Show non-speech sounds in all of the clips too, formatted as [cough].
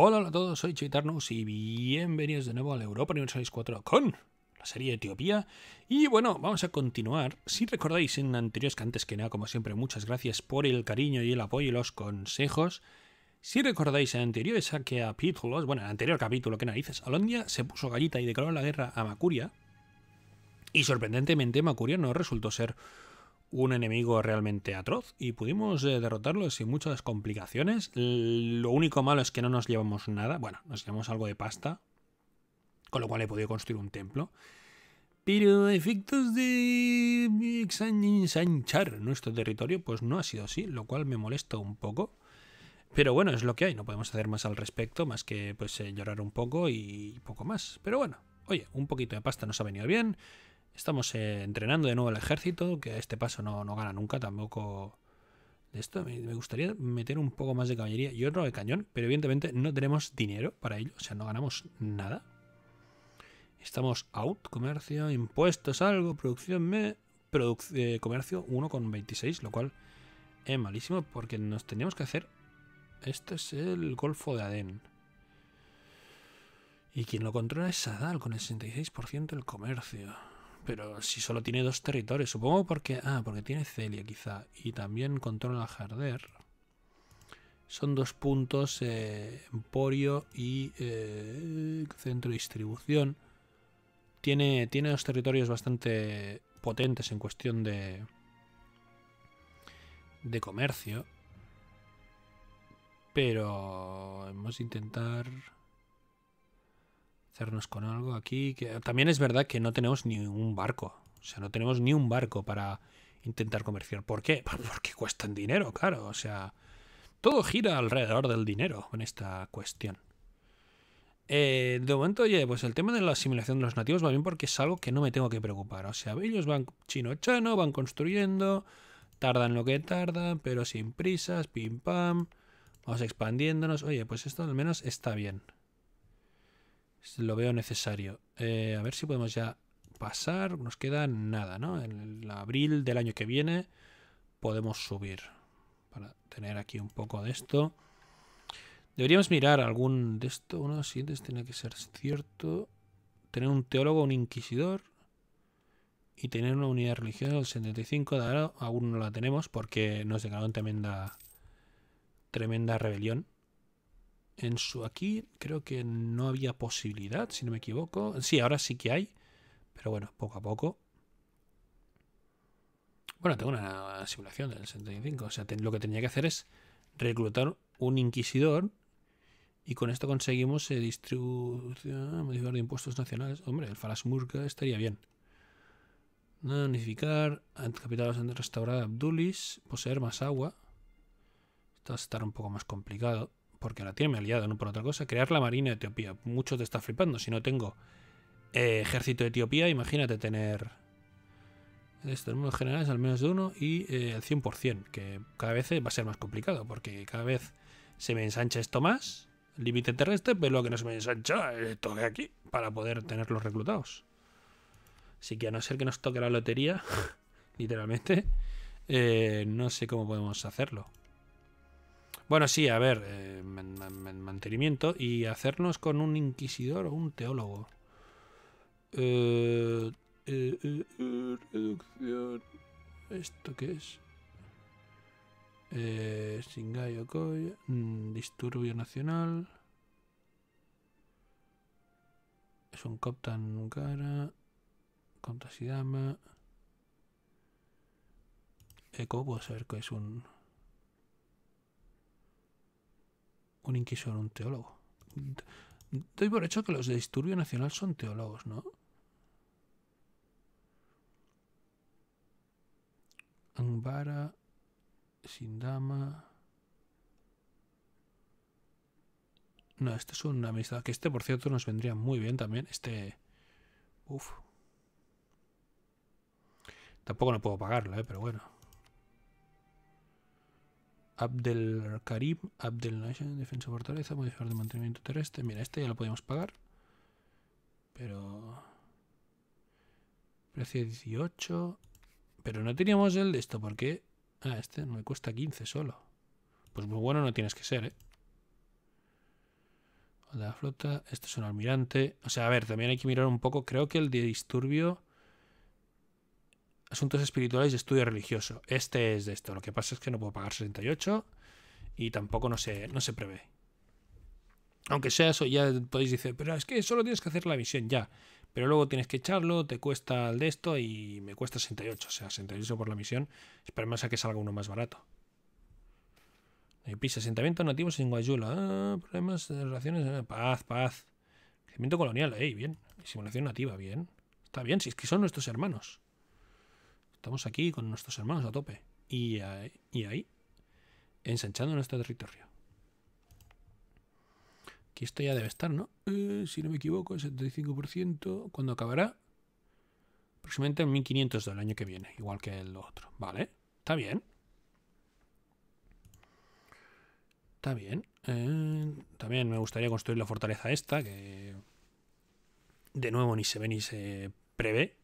Hola, a todos, soy Cheitarnos y bienvenidos de nuevo la Europa Universalis 4 con la serie Etiopía. Y bueno, vamos a continuar. Si recordáis en anteriores que antes que nada, como siempre, muchas gracias por el cariño y el apoyo y los consejos. Si recordáis en anteriores capítulos, bueno, en el anterior capítulo, que narices, Alondia se puso gallita y declaró la guerra a Macuria. Y sorprendentemente, Macuria no resultó ser un enemigo realmente atroz y pudimos eh, derrotarlo sin muchas complicaciones. Lo único malo es que no nos llevamos nada, bueno, nos llevamos algo de pasta, con lo cual he podido construir un templo. Pero efectos de ensanchar nuestro territorio, pues no ha sido así, lo cual me molesta un poco. Pero bueno, es lo que hay, no podemos hacer más al respecto, más que pues eh, llorar un poco y poco más. Pero bueno, oye, un poquito de pasta nos ha venido bien. Estamos eh, entrenando de nuevo el ejército, que a este paso no, gana nunca tampoco. De esto me, gustaría meter un poco más de caballería y otro de cañón, pero evidentemente no tenemos dinero para ello, o sea, no ganamos nada. Estamos out, comercio, impuestos, algo, producción, me, eh, comercio 1,26, lo cual es malísimo porque nos teníamos que hacer... Este es el Golfo de Adén. Y quien lo controla es Sadal, con el 66% del comercio. Pero si solo tiene dos territorios, supongo porque... Ah, porque tiene Celia quizá. Y también controla Jarder. Son dos puntos, eh, Emporio y eh, Centro de Distribución. Tiene, tiene dos territorios bastante potentes en cuestión de, de comercio. Pero vamos a intentar hacernos con algo aquí. Que... También es verdad que no tenemos ni un barco. O sea, no tenemos ni un barco para intentar comerciar. ¿Por qué? Pues porque cuestan dinero, claro. O sea, todo gira alrededor del dinero en esta cuestión. Eh, de momento, oye, pues el tema de la asimilación de los nativos va bien porque es algo que no me tengo que preocupar. O sea, ellos van chino-chano, van construyendo, tardan lo que tardan, pero sin prisas, pim pam, vamos expandiéndonos. Oye, pues esto al menos está bien. Lo veo necesario. Eh, a ver si podemos ya pasar. Nos queda nada, ¿no? En abril del año que viene podemos subir. Para tener aquí un poco de esto. Deberíamos mirar algún de estos Uno de los siguientes tiene que ser cierto. Tener un teólogo, un inquisidor. Y tener una unidad religiosa del 75. De ahora aún no la tenemos porque nos una tremenda, tremenda rebelión. En su aquí creo que no había posibilidad, si no me equivoco. Sí, ahora sí que hay. Pero bueno, poco a poco. Bueno, tengo una simulación del 65 O sea, lo que tenía que hacer es reclutar un inquisidor. Y con esto conseguimos distribuir. Eh, distribución, modificar de impuestos nacionales. Hombre, el Falasmurka estaría bien. No, unificar, capital restaurar Abdulis, poseer más agua. Esto va a estar un poco más complicado porque la tiene mi aliado, no por otra cosa, crear la Marina de Etiopía. Mucho te está flipando. Si no tengo eh, ejército de Etiopía, imagínate tener... Esto, número generales al menos de uno y eh, el 100%, que cada vez eh, va a ser más complicado, porque cada vez se me ensancha esto más, límite terrestre, pero lo que no se me ensancha esto de aquí, para poder tenerlos reclutados. Así que a no ser que nos toque la lotería, [laughs] literalmente, no sé cómo podemos hacerlo. Bueno, sí, a ver, eh, mantenimiento y hacernos con un inquisidor o un teólogo. Eh, eh, reducción. ¿Esto qué es? Eh, Singai mm, disturbio nacional. Es un Coptan Nukara. Copta Sidama. puedo saber que es un.? un inquisidor, un teólogo. Doy por hecho que los de Disturbio Nacional son teólogos, ¿no? Angbara, Sindama. No, este es una amistad. Que este, por cierto, nos vendría muy bien también. Este. Uf. Tampoco no puedo pagarlo, ¿eh? pero bueno. Abdel Karim, Abdel Nation, defensa fortaleza, modificador de mantenimiento terrestre. Mira, este ya lo podemos pagar. Pero... Precio 18. Pero no teníamos el de esto, porque... Ah, este me cuesta 15 solo. Pues muy bueno no tienes que ser, ¿eh? de la flota. Este es un almirante. O sea, a ver, también hay que mirar un poco. Creo que el de disturbio asuntos espirituales y estudio religioso. Este es de esto. Lo que pasa es que no puedo pagar 68 y tampoco no se, no se prevé. Aunque sea eso, ya podéis decir, pero es que solo tienes que hacer la misión ya. Pero luego tienes que echarlo, te cuesta el de esto y me cuesta 68. O sea, 68 por la misión. Esperemos a que salga uno más barato. Pisa, asentamiento nativo sin Guayula. Ah, problemas de relaciones. Eh, paz, paz. Crecimiento colonial, ahí, bien. Simulación nativa, bien. Está bien, si es que son nuestros hermanos. Estamos aquí con nuestros hermanos a tope. Y, eh, ahí, ensanchando nuestro territorio. Aquí esto ya debe estar, ¿no? Eh, si no me equivoco, el 75%. ¿Cuándo acabará? Aproximadamente en 1500 del año que viene, igual que el otro. Vale, está bien. Está bien. Eh, también me gustaría construir la fortaleza esta, que de nuevo ni se ve ni se prevé.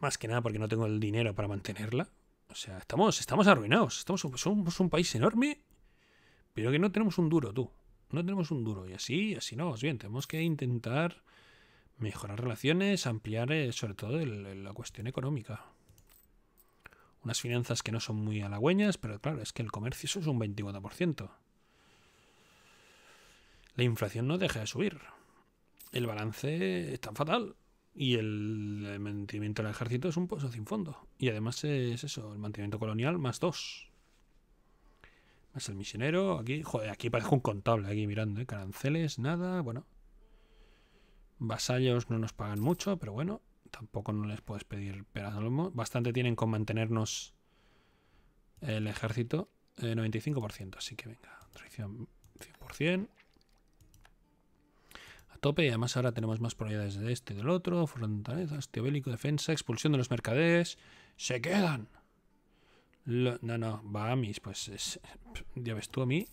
Más que nada porque no tengo el dinero para mantenerla. O sea, estamos, estamos arruinados. somos un país enorme, pero que no tenemos un duro, tú. No tenemos un duro. Y así, así no, es bien. Tenemos que intentar mejorar relaciones, ampliar eh, sobre todo la cuestión económica. Unas finanzas que no son muy halagüeñas, pero claro, es que el comercio es un 24%. La inflación no deja de subir. El balance está fatal. Y el, mantenimiento del ejército es un pozo sin fondo. Y además es eso, el mantenimiento colonial más dos. Más el misionero, aquí, joder, aquí parece un contable, aquí mirando, ¿eh? Caranceles, nada, bueno. Vasallos no nos pagan mucho, pero bueno, tampoco no les puedes pedir peras al Bastante tienen con mantenernos el ejército, 95%, eh, así que venga, traición 100% tope y además ahora tenemos más probabilidades de este y del otro, fortaleza, hastio bélico, defensa, expulsión de los mercaderes. ¡Se quedan! no, no, Bahamis, pues [laughs] ya ves tú a mí.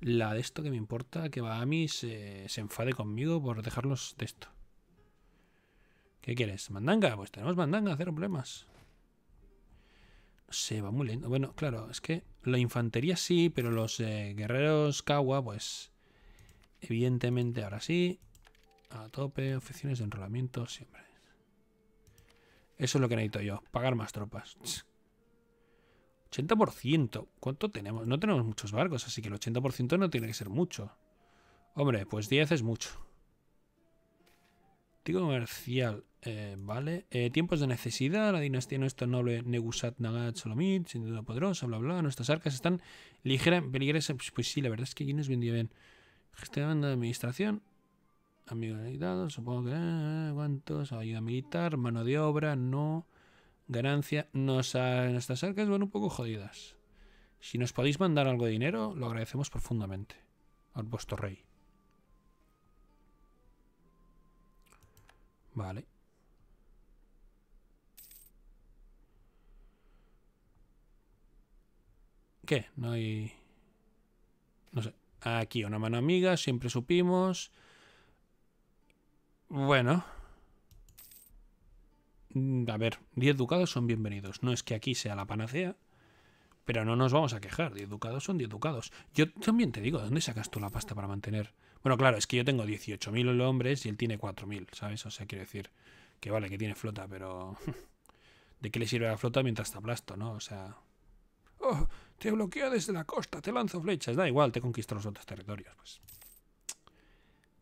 La de esto que me importa que Bahamis eh, se enfade conmigo por dejarlos de esto. ¿Qué quieres? ¿Mandanga? Pues tenemos mandanga, cero problemas. Se va muy lento. Bueno, claro, es que la infantería sí, pero los eh, guerreros Kawa, pues Evidentemente, ahora sí. A tope, oficinas de enrolamiento, siempre. Eso es lo que necesito yo, pagar más tropas. 80%. ¿Cuánto tenemos? No tenemos muchos barcos, así que el 80% no tiene que ser mucho. Hombre, pues 10 es mucho. Tío comercial, eh, vale. Eh, tiempos de necesidad, la dinastía nuestro noble, Negusat, Nagat, Solomit, sin duda poderosa, bla, bla, Nuestras arcas están ligeras, peligrosas. Pues, pues sí, la verdad es que aquí nos vendía bien. Gestión de administración. Amigabilidad, supongo que... Eh, ¿Cuántos? Ayuda militar, mano de obra, no. Ganancia. Nos, nuestras arcas van un poco jodidas. Si nos podéis mandar algo de dinero, lo agradecemos profundamente. Al vuestro rey. Vale. ¿Qué? No hay... No sé. Aquí una mano amiga, siempre supimos. Bueno. Mm, a ver, 10 ducados son bienvenidos. No es que aquí sea la panacea, pero no nos vamos a quejar. 10 ducados son 10 ducados. Yo también te digo, ¿de dónde sacas tú la pasta para mantener? Bueno, claro, es que yo tengo 18.000 hombres y él tiene 4.000, ¿sabes? O sea, quiero decir que vale, que tiene flota, pero... [laughs] ¿De qué le sirve la flota mientras está aplasto? no? O sea... Oh, te bloqueo desde la costa, te lanzo flechas. Da igual, te conquisto los otros territorios. Pues.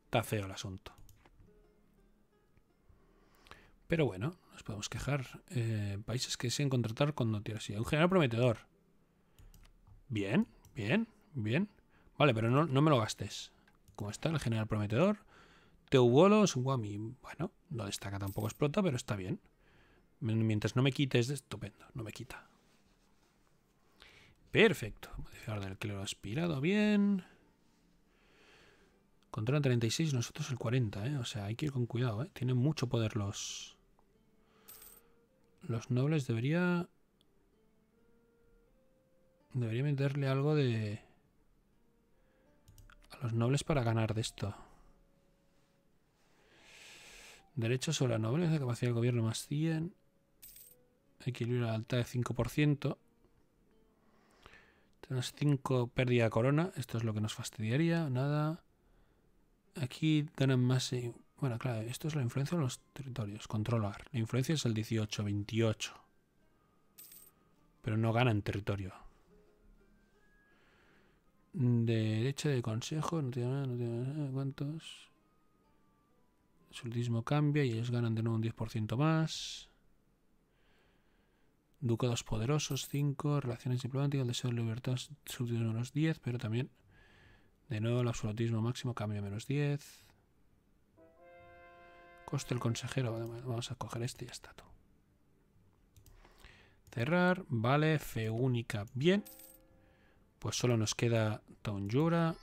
Está feo el asunto. Pero bueno, nos podemos quejar. Eh, países que siguen contratar cuando tiras Un general prometedor. Bien, bien, bien. Vale, pero no, no me lo gastes. ¿Cómo está el general prometedor. Teubolos, Guami. Bueno, no destaca, tampoco explota, pero está bien. Mientras no me quites, estupendo, no me quita. Perfecto. modificar del clero aspirado, bien. Controlan 36, nosotros el 40, ¿eh? O sea, hay que ir con cuidado, ¿eh? Tienen mucho poder los... Los nobles debería... Debería meterle algo de... A los nobles para ganar de esto. Derecho sobre nobles nobleza, capacidad del gobierno más 100. Equilibrio de la alta de 5%. Tenemos 5 pérdida de corona. Esto es lo que nos fastidiaría. Nada. Aquí ganan más... Bueno, claro, esto es la influencia de los territorios. Controlar. La influencia es el 18, 28. Pero no ganan territorio. derecha de consejo. No tiene nada, no tiene nada. ¿Cuántos? Sultismo cambia y ellos ganan de nuevo un 10% más ducados poderosos, 5, relaciones diplomáticas, el deseo de libertad subdividido menos 10, pero también, de nuevo, el absolutismo máximo cambia menos 10. Coste el consejero, vamos a coger este y ya está todo. Cerrar, vale, fe única, bien. Pues solo nos queda Tonjura.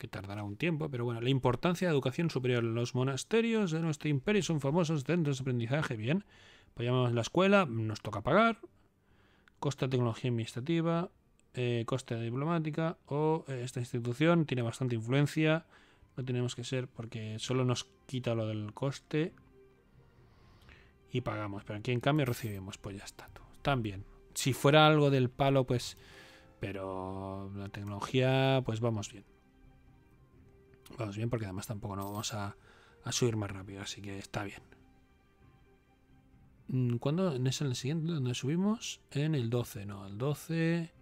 que tardará un tiempo, pero bueno, la importancia de educación superior. Los monasterios de nuestro imperio son famosos centros de aprendizaje, bien. pues llamamos la escuela, nos toca pagar. Costa de tecnología administrativa, eh, coste de diplomática, o eh, esta institución tiene bastante influencia. No tenemos que ser porque solo nos quita lo del coste y pagamos, pero aquí en cambio recibimos, pues ya está. También, si fuera algo del palo, pues... Pero la tecnología, pues vamos bien. Vamos pues bien, porque además tampoco nos vamos a, subir más rápido, así que está bien. Mm, ¿Cuándo es en el siguiente donde subimos? En el 12, no, el 12,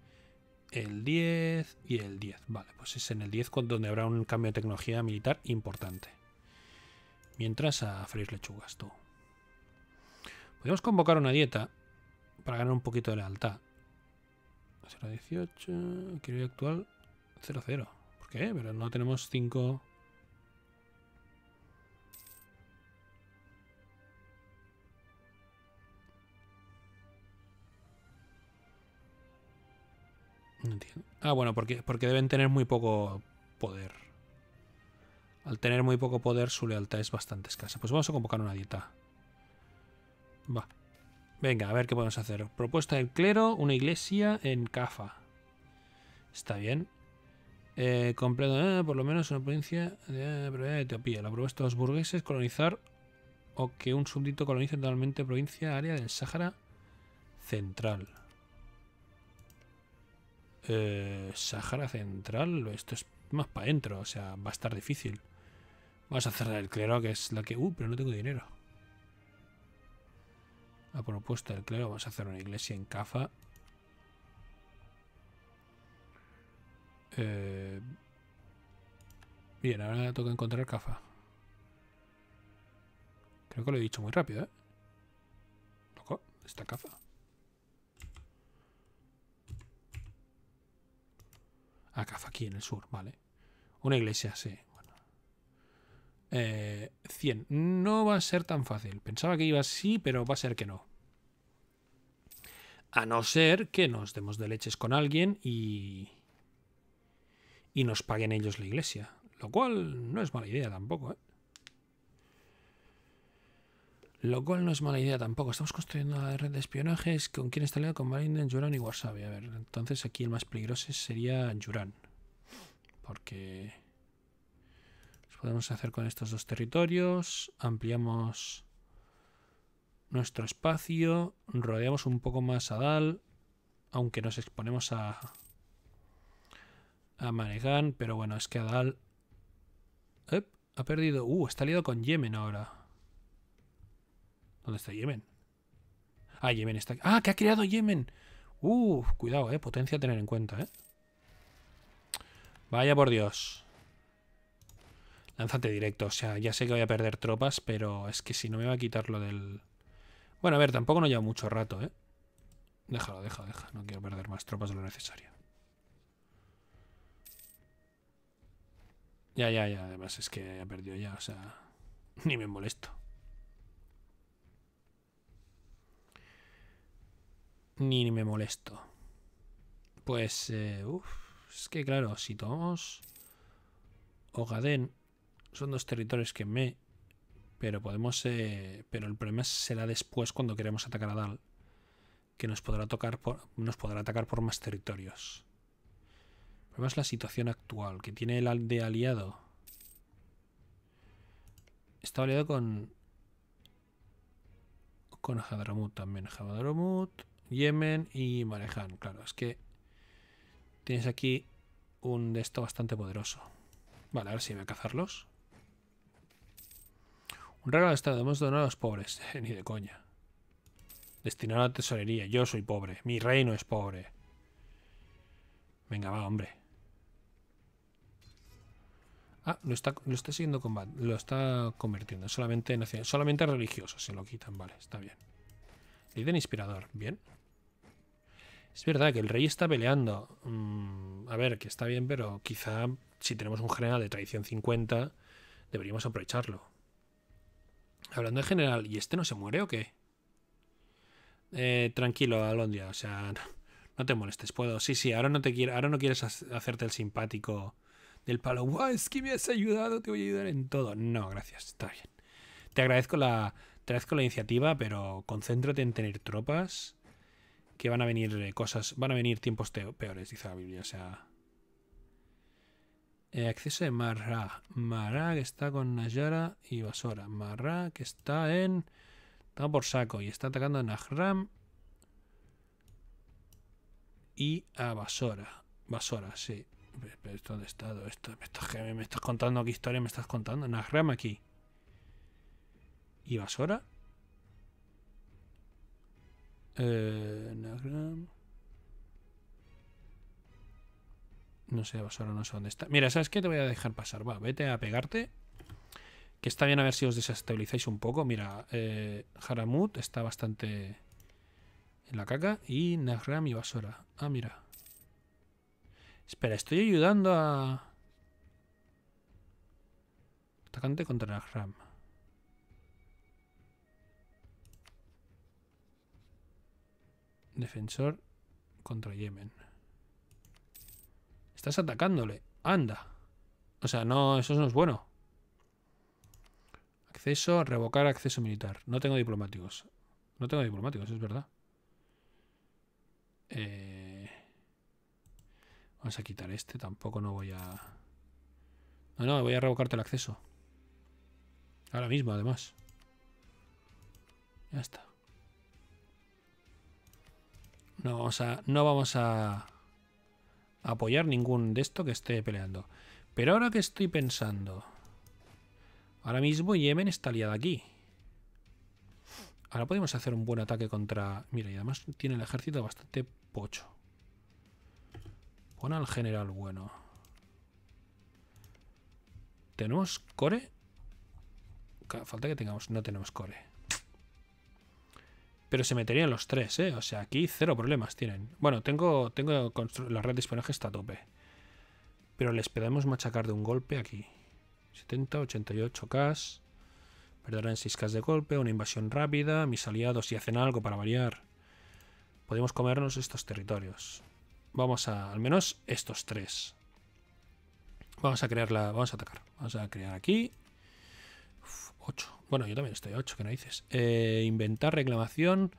el 10 y el 10. Vale, pues es en el 10 donde habrá un cambio de tecnología militar importante. Mientras a freír lechugas, tú. Podemos convocar una dieta para ganar un poquito de lealtad. 018, quiero ir actual 00 qué? Pero no tenemos cinco... No entiendo. Ah, bueno, porque, porque deben tener muy poco poder. Al tener muy poco poder, su lealtad es bastante escasa. Pues vamos a convocar una dieta. Va. Venga, a ver qué podemos hacer. Propuesta del clero, una iglesia en Cafa. Está bien. Eh, completo, eh, por lo menos una provincia de, eh, eh, Etiopía. La propuesta de los burgueses colonizar o que un súbdito colonice totalmente provincia área del Sáhara Central. Eh, Sáhara Central, esto es más para adentro, o sea, va a estar difícil. Vamos a cerrar el clero, que es la que... Uh, pero no tengo dinero. La propuesta del clero, vamos a hacer una iglesia en Cafa Eh, bien, ahora toca encontrar Cafa. Creo que lo he dicho muy rápido, ¿eh? Loco, está Cafa. Ah, Cafa aquí en el sur, vale. Una iglesia, sí. Eh, 100. No va a ser tan fácil. Pensaba que iba así, pero va a ser que no. A no ser que nos demos de leches con alguien y y nos paguen ellos la iglesia. Lo cual no es mala idea tampoco, ¿eh? Lo cual no es mala idea tampoco. Estamos construyendo una red de espionajes. ¿Con quién está ligado? Con Marinen, Yuran y Warsabi. A ver, entonces aquí el más peligroso sería Yuran. Porque podemos hacer con estos dos territorios. Ampliamos nuestro espacio. Rodeamos un poco más a Dal. Aunque nos exponemos a, a Manegan, pero bueno, es que Adal ha perdido. Uh, está liado con Yemen ahora. ¿Dónde está Yemen? Ah, Yemen está aquí. ¡Ah, que ha creado Yemen! Uh, cuidado, eh. Potencia a tener en cuenta, eh. Vaya por Dios. Lánzate directo. O sea, ya sé que voy a perder tropas, pero es que si no me va a quitar lo del... Bueno, a ver, tampoco no lleva mucho rato, eh. Déjalo, déjalo, déjalo. No quiero perder más tropas de lo necesario. Ya, ya, ya. Además es que ha perdido ya, o sea. [laughs] Ni me molesto. Ni, me molesto. Pues, eh, uff. Es que claro, si tomamos Ogaden, son dos territorios que me... Pero podemos... Eh, pero el problema será después cuando queremos atacar a Dal. Que nos podrá, tocar por, nos podrá atacar por más territorios. Vemos la situación actual que tiene el de aliado. Está aliado con... Con Hadramut también. Hadramut, Yemen y Marejan. Claro, es que tienes aquí un de esto bastante poderoso. Vale, a ver si voy a cazarlos. Un regalo de Estado. Hemos donado a los pobres. [laughs] Ni de coña. Destinado a la tesorería. Yo soy pobre. Mi reino es pobre. Venga, va, hombre. Ah, lo está, lo siguiendo combat, lo está convirtiendo. Solamente solamente religioso se lo quitan, vale, está bien. Líder inspirador, bien. Es verdad que el rey está peleando. Mm, a ver, que está bien, pero quizá si tenemos un general de traición 50, deberíamos aprovecharlo. Hablando de general, ¿y este no se muere o qué? Eh, tranquilo, Alondia, o sea, [laughs] no, te molestes, puedo. Sí, sí, ahora no te ahora no quieres hacerte el simpático el palo, es que me has ayudado, te voy a ayudar en todo. No, gracias, está bien. Te agradezco la, te agradezco la iniciativa, pero concéntrate en tener tropas que van a venir eh, cosas, van a venir tiempos peores, dice la Biblia, o sea... Eh, acceso de Marra. Marra que está con Nayara y Basora. Marra que está en... Está por saco y está atacando a Nahram y a Basora. Basora, sí esto dónde está esto. ¿Me estás, contando qué historia me estás contando. Nagram aquí. ¿Y Basora? Eh, Nagram. No sé, Basora no sé dónde está. Mira, ¿sabes qué? Te voy a dejar pasar. Va, vete a pegarte. Que está bien a ver si os desestabilizáis un poco. Mira, eh, está bastante en la caca. Y Nagram y Basora. Ah, mira. Espera, estoy ayudando a... Atacante contra la RAM. Defensor contra Yemen. Estás atacándole. Anda. O sea, no, eso no es bueno. Acceso, revocar acceso militar. No tengo diplomáticos. No tengo diplomáticos, es verdad. Eh... Vamos a quitar este. Tampoco no voy a... No, no, voy a revocarte el acceso. Ahora mismo, además. Ya está. No vamos a... No vamos a apoyar ningún de esto que esté peleando. Pero ahora que estoy pensando... Ahora mismo Yemen está liada aquí. Ahora podemos hacer un buen ataque contra... Mira, y además tiene el ejército bastante pocho. Pon al general bueno. ¿Tenemos core? Falta que tengamos... No tenemos core. Pero se meterían los tres, ¿eh? O sea, aquí cero problemas tienen. Bueno, tengo, tengo la red de espionaje está a tope. Pero les pedimos machacar de un golpe aquí. 70, 88k. Perderán 6k de golpe, una invasión rápida. Mis aliados si hacen algo para variar. Podemos comernos estos territorios. Vamos a, al menos estos tres. Vamos a crearla vamos a atacar. Vamos a crear aquí. 8. Bueno, yo también estoy 8, que no dices. Eh, inventar reclamación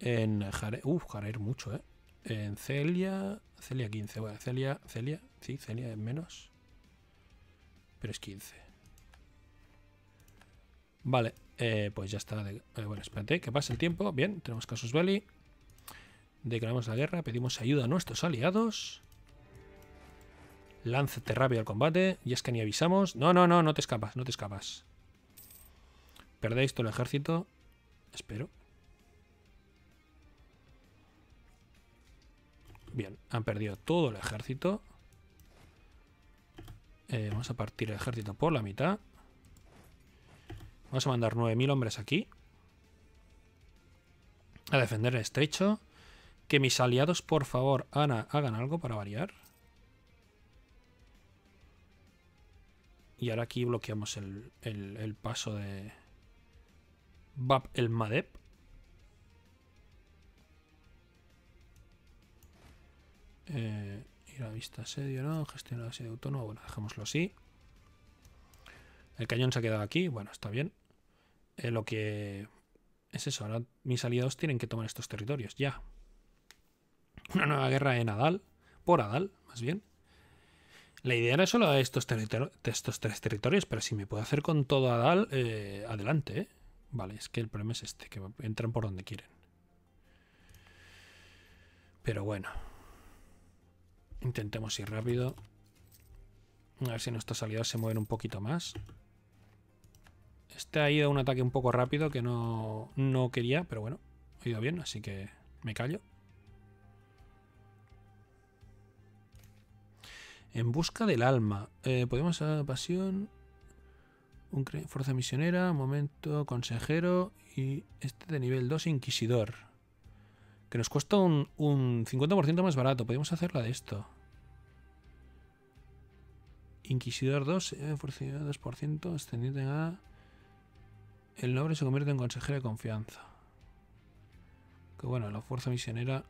en Jare. uf Jareer mucho, ¿eh? En Celia. Celia 15. Bueno, Celia, Celia. Sí, Celia es menos. Pero es 15. Vale, eh, pues ya está. Eh, bueno, espérate, que pase el tiempo. Bien, tenemos Casus Belli. Declaramos la guerra, pedimos ayuda a nuestros aliados. Lánzate rápido al combate. Y es que ni avisamos. No, no, no, no te escapas, no te escapas. Perdéis todo el ejército. Espero. Bien, han perdido todo el ejército. Eh, vamos a partir el ejército por la mitad. Vamos a mandar 9.000 hombres aquí. A defender el estrecho. Que mis aliados, por favor, Ana, hagan algo para variar. Y ahora aquí bloqueamos el, paso de... Bab el Madep. Eh, ir a vista asedio, ¿no? Gestionar asedio autónomo. Bueno, dejémoslo así. El cañón se ha quedado aquí. Bueno, está bien. Eh, lo que... Es eso, ahora mis aliados tienen que tomar estos territorios, ya una nueva guerra en Adal, por Adal, más bien. La idea era solo estos, estos tres territorios, pero si me puedo hacer con todo Adal, eh, adelante. ¿eh? Vale, es que el problema es este, que entran por donde quieren. Pero bueno. Intentemos ir rápido. A ver si nuestros aliados se mueven un poquito más. Este ha ido a un ataque un poco rápido que no, no quería, pero bueno, ha ido bien, así que me callo. En busca del alma. Eh, podemos hacer pasión. Un fuerza misionera. Momento consejero. Y este de nivel 2, inquisidor. Que nos cuesta un, 50% más barato. Podemos hacerla de esto. Inquisidor 2, eh, fuerza fuerza 2%, ascendiente a... El nombre se convierte en consejero de confianza. Que bueno, la fuerza misionera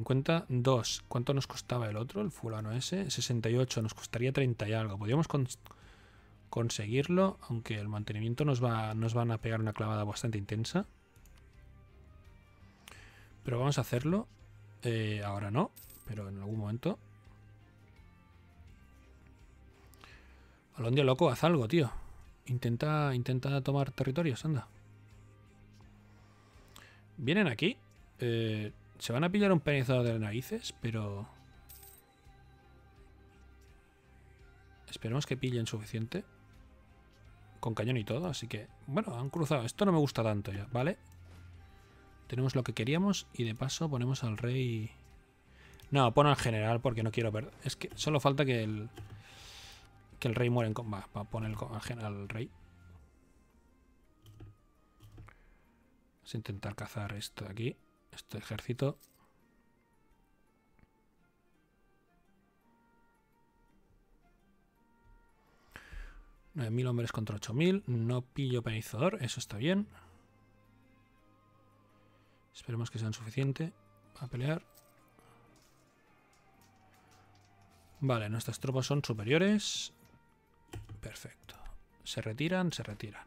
52. ¿Cuánto nos costaba el otro, el fulano ese? 68. Nos costaría 30 y algo. Podríamos conseguirlo, aunque el mantenimiento nos, va, nos van a pegar una clavada bastante intensa. Pero vamos a hacerlo. Eh, ahora no, pero en algún momento. Alondio loco, haz algo, tío. Intenta, intenta tomar territorios, anda. Vienen aquí. Eh, se van a pillar un penizado de narices, pero... Esperemos que pillen suficiente. Con cañón y todo, así que... Bueno, han cruzado. Esto no me gusta tanto ya, ¿vale? Tenemos lo que queríamos y de paso ponemos al rey... No, pon al general porque no quiero perder. Es que solo falta que el... Que el rey muera en combate. Para poner al rey. Vamos a intentar cazar esto de aquí este ejército. mil hombres contra 8.000. No pillo penizador, eso está bien. Esperemos que sean suficiente a pelear. Vale, nuestras tropas son superiores. Perfecto. Se retiran, se retiran.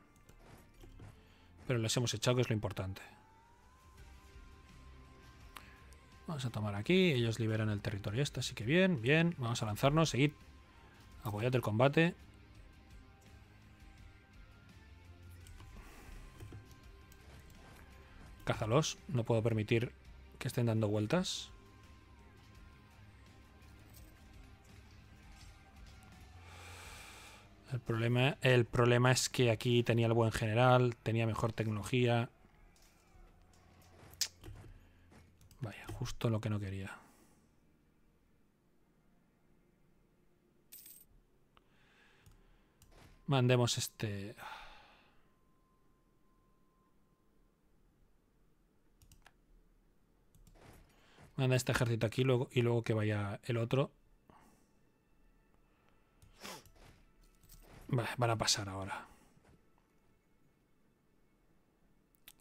Pero las hemos echado, que es lo importante. Vamos a tomar aquí. Ellos liberan el territorio este, así que bien, bien. Vamos a lanzarnos, seguid. Apoyad el combate. Cázalos. No puedo permitir que estén dando vueltas. El problema, el problema es que aquí tenía el buen general, tenía mejor tecnología, justo lo que no quería. Mandemos este... Manda este ejército aquí luego, y luego que vaya el otro. Vale, van a pasar ahora.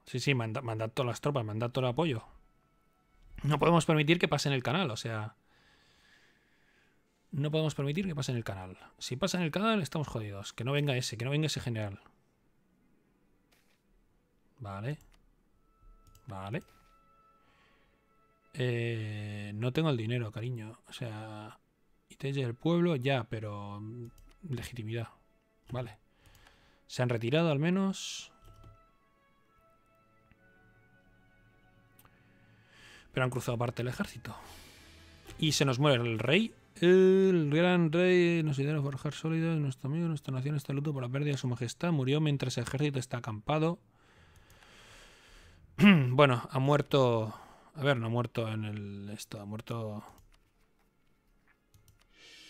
Sí, sí, manda, manda todas las tropas, manda todo el apoyo. No podemos permitir que pase en el canal, o sea... No podemos permitir que pase en el canal. Si pasa en el canal, estamos jodidos. Que no venga ese, que no venga ese general. Vale. Vale. Eh, no tengo el dinero, cariño. O sea... te el pueblo, ya, pero... Mm, legitimidad. Vale. Se han retirado al menos... pero han cruzado parte del ejército. Y se nos muere el rey. El gran rey nos ayudará forjar sólidos. Nuestro amigo, nuestra nación está luto por la pérdida de su majestad. Murió mientras el ejército está acampado. [clears throat] bueno, ha muerto. A ver, no ha muerto en el. Esto, ha muerto.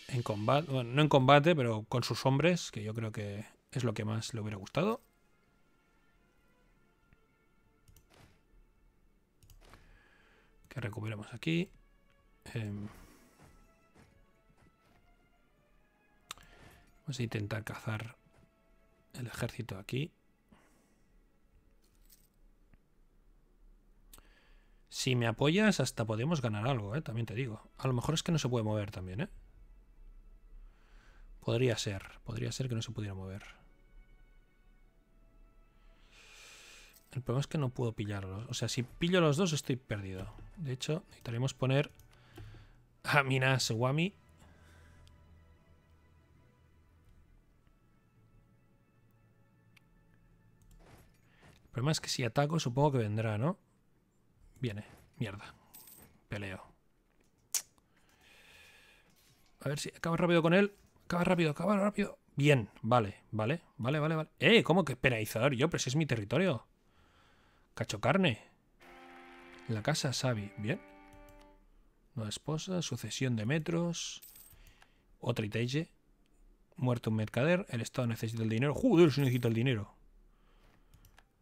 En combate. Bueno, no en combate, pero con sus hombres, que yo creo que es lo que más le hubiera gustado. recuperemos recuperamos aquí. Em, vamos a intentar cazar el ejército aquí. Si me apoyas, hasta podemos ganar algo, eh, también te digo. A lo mejor es que no se puede mover también, eh. Podría ser, podría ser que no se pudiera mover. El problema es que no puedo pillarlo, O sea, si pillo los dos estoy perdido. De hecho, necesitaremos poner a Minas El problema es que si ataco supongo que vendrá, ¿no? Viene. Mierda. Peleo. A ver si acaba rápido con él. Acaba rápido, acaba rápido. Bien, vale, vale, vale, vale, vale. ¡Eh! ¿Cómo que penalizador yo? Pero si es mi territorio. Cacho carne. La casa sabi. Bien. Nueva esposa, sucesión de metros. Otra Itaige. Muerto un mercader. El Estado necesita el dinero. Joder, se necesita el dinero.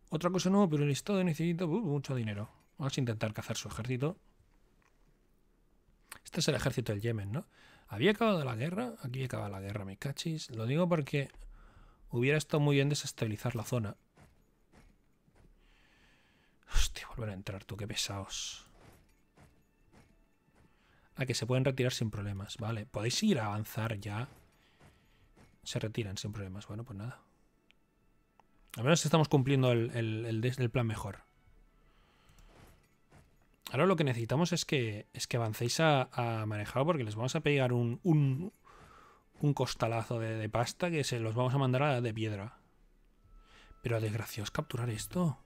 Otra cosa nueva, pero el Estado necesita uh, mucho dinero. Vamos a intentar cazar su ejército. Este es el ejército del Yemen, ¿no? ¿Había acabado la guerra? Aquí acaba la guerra, mi cachis. Lo digo porque hubiera estado muy bien desestabilizar la zona. Hostia, volver a entrar tú, qué pesados. A ah, que se pueden retirar sin problemas. Vale, podéis ir a avanzar ya. Se retiran sin problemas. Bueno, pues nada. Al menos estamos cumpliendo el, el, plan mejor. Ahora lo que necesitamos es que, es que avancéis a, a manejado porque les vamos a pegar un, un, costalazo de, pasta que se los vamos a mandar a de piedra. Pero desgraciados capturar esto.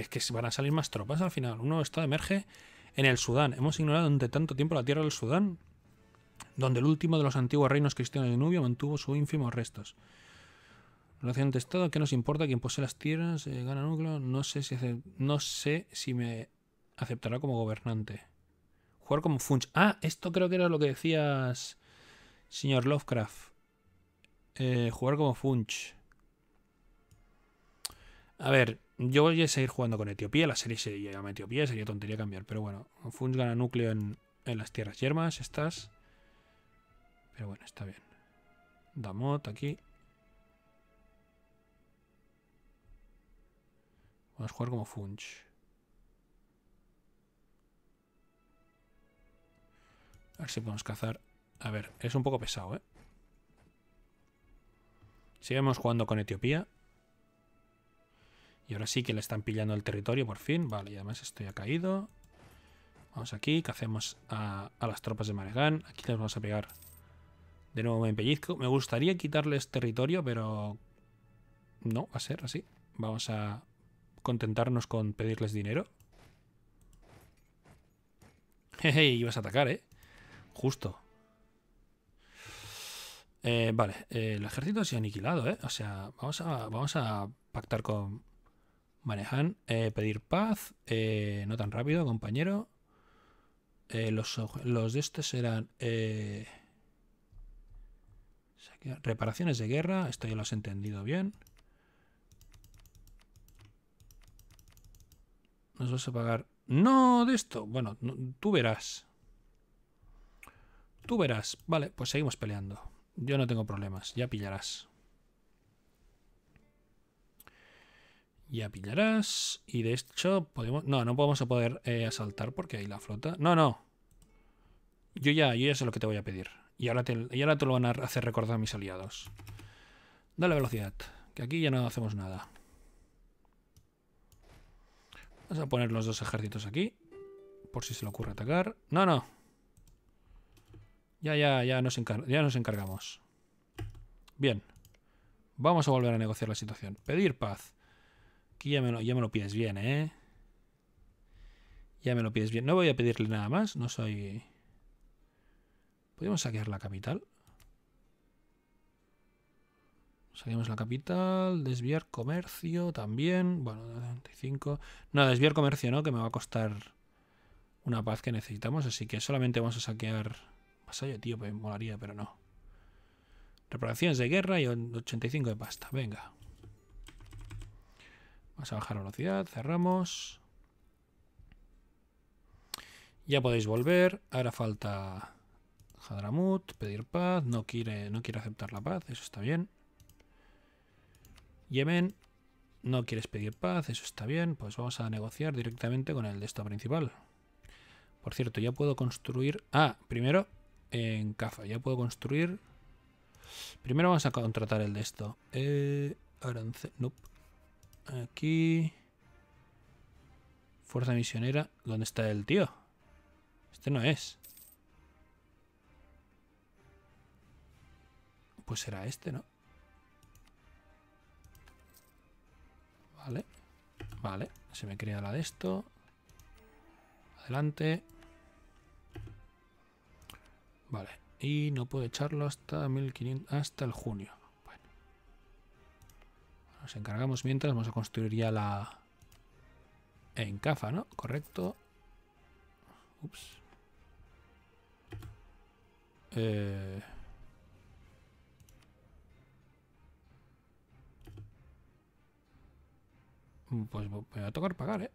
es que van a salir más tropas al final. Uno Estado emerge en el Sudán. Hemos ignorado durante tanto tiempo la tierra del Sudán, donde el último de los antiguos reinos cristianos de Nubia mantuvo sus ínfimos restos. Relación de Estado, ¿qué nos importa? Quien posee las tierras, eh, gana núcleo. No sé, si no sé si me aceptará como gobernante. Jugar como Funch. Ah, esto creo que era lo que decías, señor Lovecraft. Eh, jugar como Funch. A ver, yo voy a seguir jugando con Etiopía. La serie se llama Etiopía, sería tontería cambiar. Pero bueno, Funch gana núcleo en, en las tierras yermas, estas. Pero bueno, está bien. Damot aquí. Vamos a jugar como Funch. A ver si podemos cazar. A ver, es un poco pesado, ¿eh? Sigamos jugando con Etiopía. Y ahora sí que le están pillando el territorio por fin. Vale, y además esto ya ha caído. Vamos aquí, cacemos a, a las tropas de Maregán. Aquí les vamos a pegar de nuevo en pellizco. Me gustaría quitarles territorio, pero no, va a ser así. Vamos a contentarnos con pedirles dinero. [laughs] Jeje, ibas a atacar, ¿eh? Justo. Eh, vale, el ejército se ha aniquilado, ¿eh? O sea, vamos a, vamos a pactar con, Manejan, eh, pedir paz, eh, no tan rápido, compañero. Eh, los, los, de este serán reparaciones de guerra, esto ya lo has entendido bien. Nos vas a pagar... No, de esto. Bueno, tú verás. Tú verás. Vale, pues seguimos peleando. Yo no tengo problemas, ya pillarás. Ya pillarás. Y de hecho, podemos. No, no podemos poder eh, asaltar porque hay la flota. No, no. Yo ya, yo ya sé lo que te voy a pedir. Y ahora, te, ahora lo van a hacer recordar mis aliados. Dale velocidad. Que aquí ya no hacemos nada. Vamos a poner los dos ejércitos aquí. Por si se le ocurre atacar. No, no. Ya, ya, ya nos, ya nos encargamos. Bien. Vamos a volver a negociar la situación. Pedir paz. Aquí ya me, lo, pides bien, ¿eh? Ya me lo pides bien. No voy a pedirle nada más, no soy... Podemos saquear la capital? Saquemos la capital, desviar comercio también. Bueno, 95. No, desviar comercio no, que me va a costar una paz que necesitamos, así que solamente vamos a saquear... Vasallo, tío, me molaría, pero no. Reparaciones de guerra y 85 de pasta, venga. Vamos a bajar la velocidad, cerramos. Ya podéis volver. Ahora falta Hadramut, pedir paz. No quiere, no quiere aceptar la paz, eso está bien. Yemen, no quieres pedir paz, eso está bien. Pues vamos a negociar directamente con el de esto principal. Por cierto, ya puedo construir... Ah, primero en Cafa, ya puedo construir... Primero vamos a contratar el de esto. Eh, Arance... Nope. Aquí. Fuerza misionera. ¿Dónde está el tío? Este no es. Pues será este, ¿no? Vale. Vale. Se me crea la de esto. Adelante. Vale. Y no puedo echarlo hasta 1500, hasta el junio. Nos encargamos mientras, vamos a construir ya la encafa, ¿no? Correcto. Ups. Eh, pues me va a tocar pagar, ¿eh?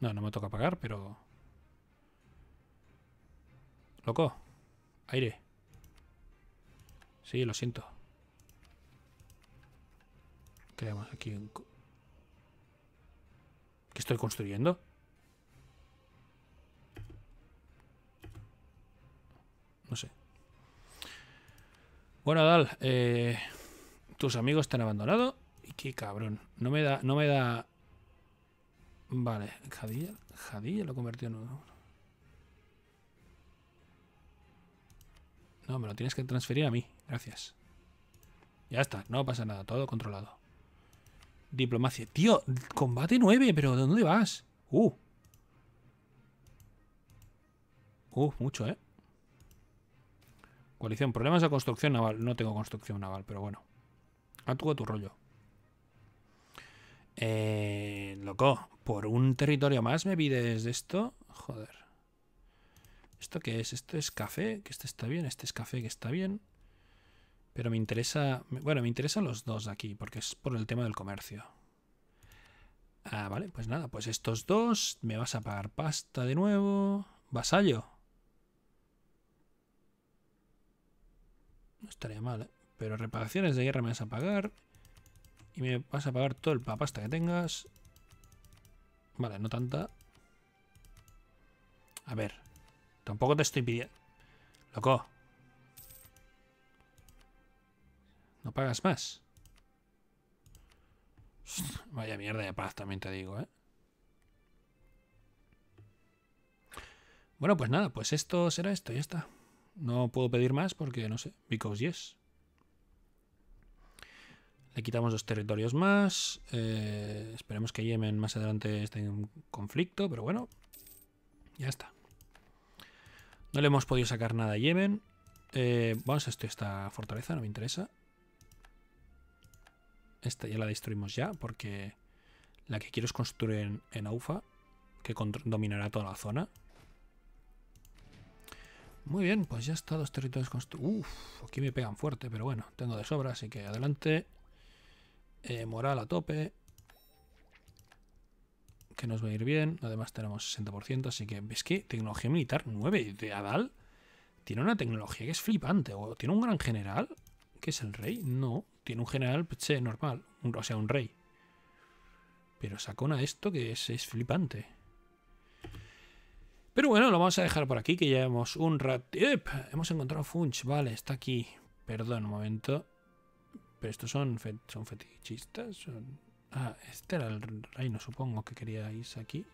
No, no me toca pagar, pero... Loco, aire. Sí, lo siento. Creamos aquí un... ¿Qué estoy construyendo? No sé. Bueno, Dal, eh, tus amigos están han abandonado. Y qué cabrón. No me da, no me da. Vale, Jadilla, Jadilla lo convirtió en uno. No, me lo tienes que transferir a mí. Gracias. Ya está, no pasa nada, todo controlado. Diplomacia. Tío, combate 9, pero ¿de dónde vas? Uh. Uh, mucho, ¿eh? Coalición, problemas de construcción naval. No tengo construcción naval, pero bueno. Actúa tu rollo. Eh, loco, por un territorio más me pides esto. Joder. ¿Esto qué es? ¿Esto es café? Que este está bien, este es café que está bien. Pero me interesa, bueno, me interesan los dos aquí, porque es por el tema del comercio. Ah, vale, pues nada, pues estos dos, me vas a pagar pasta de nuevo. Vasallo. No estaría mal, ¿eh? Pero reparaciones de guerra me vas a pagar. Y me vas a pagar todo el pasta que tengas. Vale, no tanta. A ver. Tampoco te estoy pidiendo... Loco. No pagas más. Vaya mierda de paz, también te digo, ¿eh? Bueno, pues nada, pues esto será esto, ya está. No puedo pedir más porque, no sé, because yes. Le quitamos dos territorios más. Eh, esperemos que Yemen más adelante esté en conflicto, pero bueno, ya está. No le hemos podido sacar nada a Yemen. Eh, vamos a esto, esta fortaleza, no me interesa. Esta ya la destruimos ya porque la que quiero es construir en, AUFA, que dominará toda la zona. Muy bien, pues ya está, dos territorios construidos. Uf, aquí me pegan fuerte, pero bueno, tengo de sobra, así que adelante. Eh, moral a tope. Que nos va a ir bien. Además tenemos 60%, así que... ¿Ves que tecnología militar 9 de Adal? Tiene una tecnología que es flipante. ¿O tiene un gran general? ¿Que es el rey? No, tiene un general pues, normal, o sea, un rey. Pero sacona esto que es, flipante. Pero bueno, lo vamos a dejar por aquí, que ya hemos un rat... Hemos encontrado Funch, vale, está aquí. Perdón, un momento. Pero estos son, son fetichistas. Ah, este era el reino, supongo, que queríais aquí.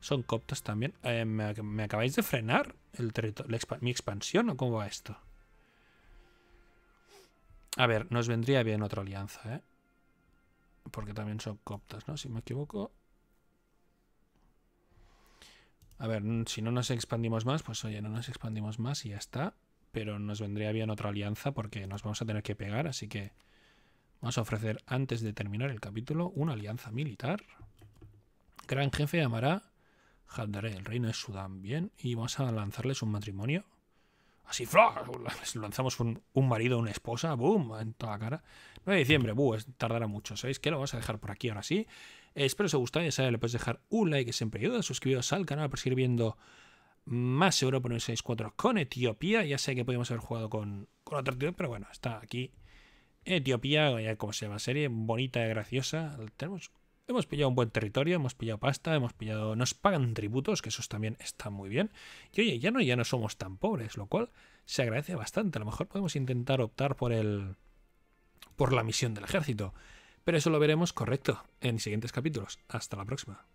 Son coptas también. Eh, ¿me, acabáis de frenar el mi expansión o cómo va esto? A ver, nos vendría bien otra alianza, ¿eh? Porque también son coptas, ¿no? Si me equivoco. A ver, si no nos expandimos más, pues oye, no nos expandimos más y ya está. Pero nos vendría bien otra alianza porque nos vamos a tener que pegar, así que vamos a ofrecer, antes de terminar el capítulo, una alianza militar. Gran jefe llamará jaldaré el reino de Sudán, bien, y vamos a lanzarles un matrimonio Así, fla, [laughs] lanzamos un, un, marido, una esposa, boom, en toda la cara. 9 de diciembre, buh, tardará mucho, ¿sabéis qué? Lo vamos a dejar por aquí ahora sí. espero que os haya gustado, ya sabéis, le podéis dejar un like que siempre ayuda, suscribiros al canal para seguir viendo más Europa 964 con Etiopía. Ya sé que podíamos haber jugado con, con otra pero bueno, está aquí. Etiopía, como se llama serie, bonita, y graciosa. Tenemos hemos pillado un buen territorio, hemos pillado pasta, hemos pillado. Nos pagan tributos, que eso también está muy bien. Y oye, ya no, ya no somos tan pobres, lo cual se agradece bastante. A lo mejor podemos intentar optar por el. por la misión del ejército. Pero eso lo veremos correcto en siguientes capítulos. Hasta la próxima.